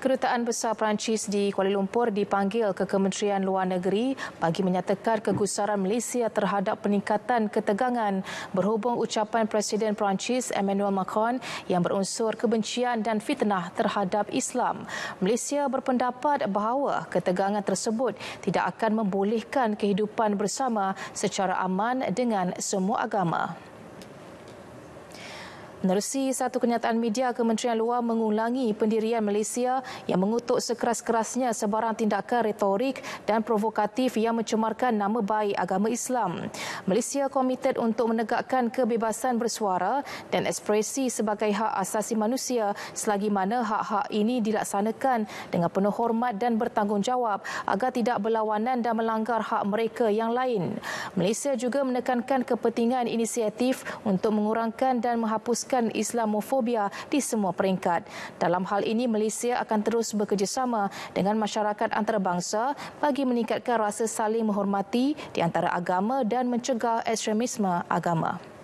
Kedutaan Besar Perancis di Kuala Lumpur dipanggil ke Kementerian Luar Negeri bagi menyatakan kegusaran Malaysia terhadap peningkatan ketegangan berhubung ucapan Presiden Perancis Emmanuel Macron yang berunsur kebencian dan fitnah terhadap Islam. Malaysia berpendapat bahawa ketegangan tersebut tidak akan membolehkan kehidupan bersama secara aman dengan semua agama. Menerusi satu kenyataan media, Kementerian Luar mengulangi pendirian Malaysia yang mengutuk sekeras-kerasnya sebarang tindakan retorik dan provokatif yang mencemarkan nama baik agama Islam. Malaysia komited untuk menegakkan kebebasan bersuara dan ekspresi sebagai hak asasi manusia selagi mana hak-hak ini dilaksanakan dengan penuh hormat dan bertanggungjawab agar tidak berlawanan dan melanggar hak mereka yang lain. Malaysia juga menekankan kepentingan inisiatif untuk mengurangkan dan menghapuskan menyebutkan Islamofobia di semua peringkat. Dalam hal ini, Malaysia akan terus bekerjasama dengan masyarakat antarabangsa bagi meningkatkan rasa saling menghormati di antara agama dan mencegah ekstremisme agama.